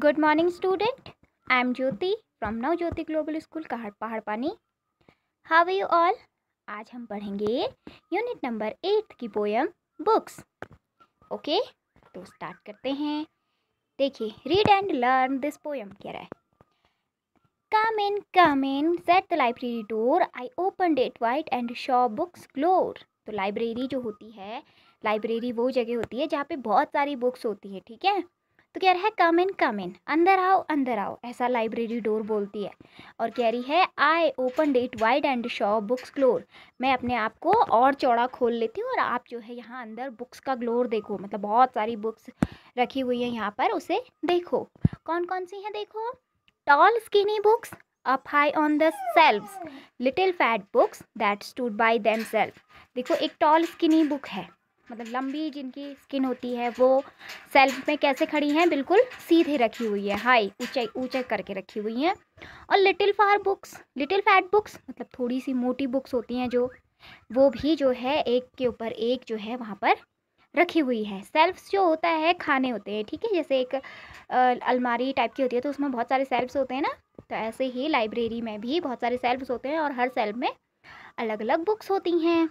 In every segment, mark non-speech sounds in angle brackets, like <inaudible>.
Good morning student I am Jyoti from Nav Jyoti global school का पहाड़ पानी हाव यू ऑल आज हम पढ़ेंगे यूनिट नंबर एट की पोयम बुक्स ओके तो स्टार्ट करते हैं देखिए read and learn this poem कह रहा है come in come in said the library door I open it wide and saw books galore तो लाइब्रेरी जो होती है लाइब्रेरी वो जगह होती है जहाँ पे बहुत सारी बुक्स होती है ठीक है तो कह रहा है कम इन कम इन अंदर आओ अंदर आओ ऐसा लाइब्रेरी डोर बोलती है और कह रही है I open it wide and saw books galore मैं अपने आप को और चौड़ा खोल लेती हूँ और आप जो है यहाँ अंदर बुक्स का ग्लोर देखो मतलब बहुत सारी बुक्स रखी हुई है यहाँ पर उसे देखो कौन कौन सी हैं देखो tall skinny books up high on the shelf little fat books that stood by them देखो एक टॉल स्किनी बुक है मतलब लंबी जिनकी स्किन होती है वो सेल्फ में कैसे खड़ी हैं बिल्कुल सीधे रखी हुई है हाई ऊंचाई ऊंचा करके रखी हुई हैं और little fat books little fat books मतलब थोड़ी सी मोटी बुक्स होती हैं जो वो भी जो है एक के ऊपर एक जो है वहाँ पर रखी हुई है सेल्फ्स जो होता है खाने होते हैं ठीक है जैसे एक अलमारी टाइप की होती है तो उसमें बहुत सारे सेल्फ्स होते हैं ना तो ऐसे ही लाइब्रेरी में भी बहुत सारे सेल्फ्स होते हैं और हर सेल्फ में अलग अलग बुक्स होती हैं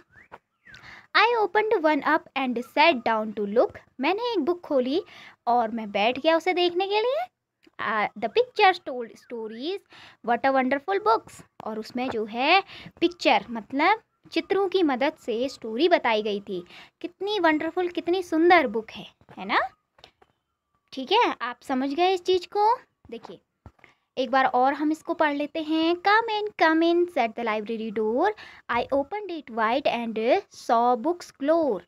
I opened one up and sat down to look मैंने एक बुक खोली और मैं बैठ गया उसे देखने के लिए the picture stories what a wonderful books और उसमें जो है पिक्चर मतलब चित्रों की मदद से स्टोरी बताई गई थी कितनी वंडरफुल कितनी सुंदर बुक है है ना ठीक है आप समझ गए इस चीज़ को देखिए एक बार और हम इसको पढ़ लेते हैं come in come in said the library door I open it wide and saw books galore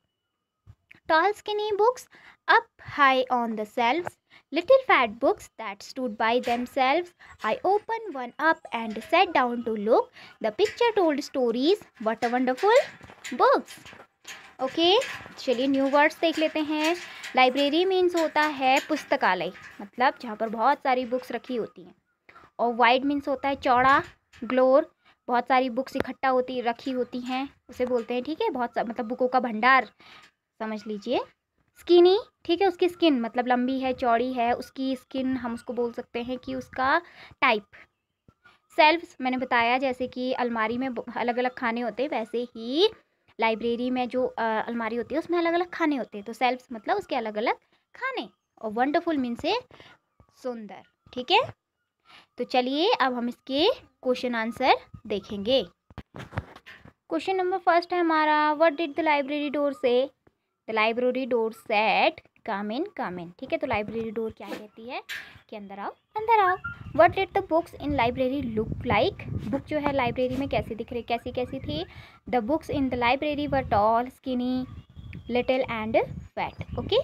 tall skinny books up high on the shelf little fat books that stood by themselves I open one up and sat down to look the picture told stories what a wonderful books okay चलिए new words देख लेते हैं library means होता है पुस्तकालय मतलब जहाँ पर बहुत सारी बुक्स रखी होती हैं और वाइड मीन्स होता है चौड़ा ग्लोर बहुत सारी बुक्स इकट्ठा होती रखी होती हैं उसे बोलते हैं ठीक है बहुत सा मतलब बुकों का भंडार समझ लीजिए स्किनी ठीक है उसकी स्किन मतलब लंबी है चौड़ी है उसकी स्किन हम उसको बोल सकते हैं कि उसका टाइप सेल्फ मैंने बताया जैसे कि अलमारी में अलग अलग खाने होते हैं वैसे ही लाइब्रेरी में जो आ, अलमारी होती है उसमें अलग अलग खाने होते हैं तो सेल्फ मतलब उसके अलग अलग खाने और वंडरफुल मीन से सुंदर ठीक है तो चलिए अब हम इसके क्वेश्चन आंसर देखेंगे क्वेश्चन नंबर फर्स्ट है हमारा what did the library door से the library door said come in come in ठीक है तो लाइब्रेरी डोर क्या कहती है कि अंदर आओ अंदर आओ what did the books in library look like book जो है लाइब्रेरी में कैसी दिख रही कैसी कैसी थी the books in the library were tall skinny little and fat okay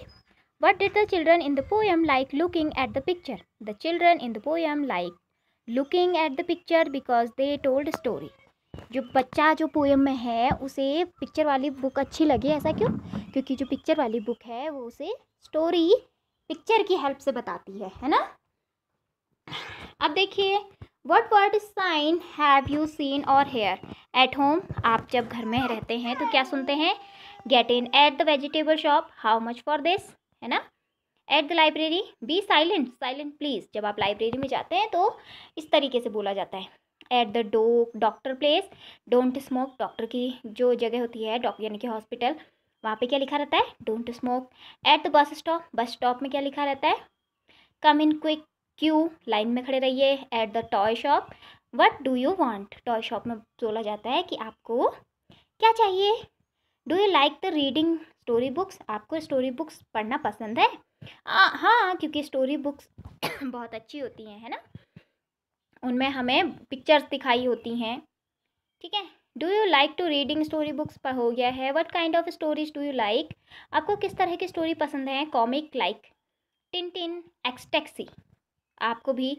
What did the children in the poem like looking at the picture? The children in the poem like looking at the picture because they told story. जो बच्चा जो poem में है उसे picture वाली book अच्छी लगी ऐसा क्यों क्योंकि जो पिक्चर वाली बुक है वो उसे स्टोरी पिक्चर की हेल्प से बताती है है ना अब देखिए what word sign have you seen और हेयर एट होम आप जब घर में रहते हैं तो क्या सुनते हैं get in at the vegetable shop how much for this है ना at the library be silent silent please जब आप लाइब्रेरी में जाते हैं तो इस तरीके से बोला जाता है at the do doctor place don't smoke doctor की जो जगह होती है डॉक्टर यानी कि हॉस्पिटल वहाँ पे क्या लिखा रहता है don't smoke at the bus stop bus stop में क्या लिखा रहता है come in quick queue line में खड़े रहिए at the toy shop what do you want toy shop में बोला जाता है कि आपको क्या चाहिए do you like the reading story books आपको स्टोरी बुक्स पढ़ना पसंद है आ, हाँ क्योंकि स्टोरी बुक्स <coughs> बहुत अच्छी होती हैं है ना उनमें हमें पिक्चर्स दिखाई होती हैं ठीक है do you like to reading story books पर हो गया है what kind of stories do you like आपको किस तरह की स्टोरी पसंद है comic like Tintin Asterix आपको भी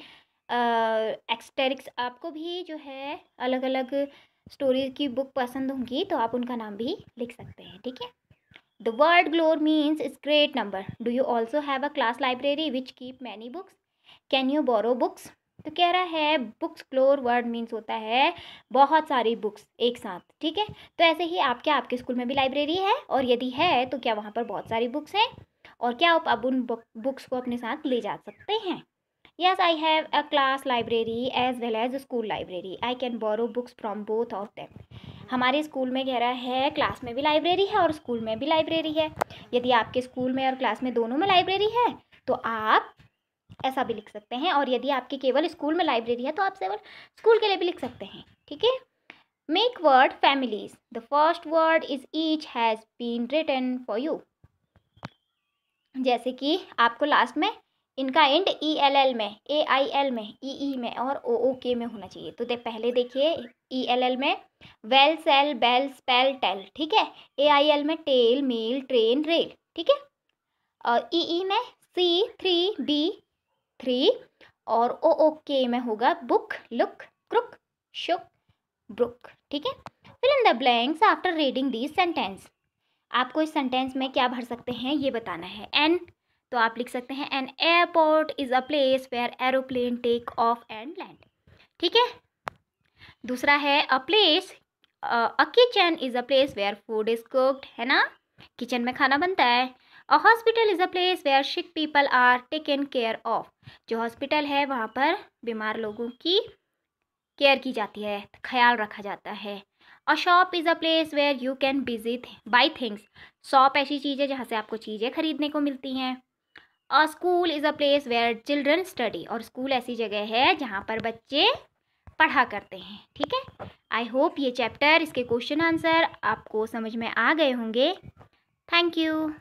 एक्सटेरिक्स आपको भी जो है अलग अलग स्टोरी की बुक पसंद होंगी तो आप उनका नाम भी लिख सकते हैं ठीक है The word ग्लोर means is great number. Do you also have a class library which keep many books? Can you borrow books? तो कह रहा है बुक्स क्लोर वर्ड मीन्स होता है बहुत सारी बुक्स एक साथ ठीक है तो ऐसे ही आपके आपके स्कूल में भी लाइब्रेरी है और यदि है तो क्या वहाँ पर बहुत सारी बुक्स हैं और क्या आप अब उन बुक्स को अपने साथ ले जा सकते हैं yes I have a class library as well as school library I can borrow books from both of them हमारे स्कूल में कह रहा है क्लास में भी लाइब्रेरी है और स्कूल में भी लाइब्रेरी है यदि आपके स्कूल में और क्लास में दोनों में लाइब्रेरी है तो आप ऐसा भी लिख सकते हैं और यदि आपके केवल स्कूल में लाइब्रेरी है तो आप केवल स्कूल के लिए भी लिख सकते हैं ठीक है make word families the first word is each has been written for you जैसे कि आपको लास्ट में इनका एंड ई एल एल में ए आई एल में ई e ई e में और ओ ओ के में होना चाहिए तो दे पहले देखिए ई एल एल में well sell bell spell tell ठीक है ए आई एल में टेल मेल ट्रेन रेल ठीक है और ई e ई में सी थ्री बी थ्री और ओ ओ के में होगा book look crook shook brook ठीक है fill in the blanks after reading the sentence आपको इस सेंटेंस में क्या भर सकते हैं ये बताना है एन तो आप लिख सकते हैं an airport is a place where aeroplane take off and land ठीक है दूसरा है a place a kitchen is a place where food is cooked है ना किचन में खाना बनता है a hospital is a place where sick people are taken care of जो हॉस्पिटल है वहाँ पर बीमार लोगों की केयर की जाती है ख्याल रखा जाता है a shop is a place where you can busy buy things shop ऐसी चीज़ है जहाँ से आपको चीज़ें खरीदने को मिलती हैं और school is a place where children study और स्कूल ऐसी जगह है जहाँ पर बच्चे पढ़ा करते हैं ठीक है आई होप ये चैप्टर इसके क्वेश्चन आंसर आपको समझ में आ गए होंगे थैंक यू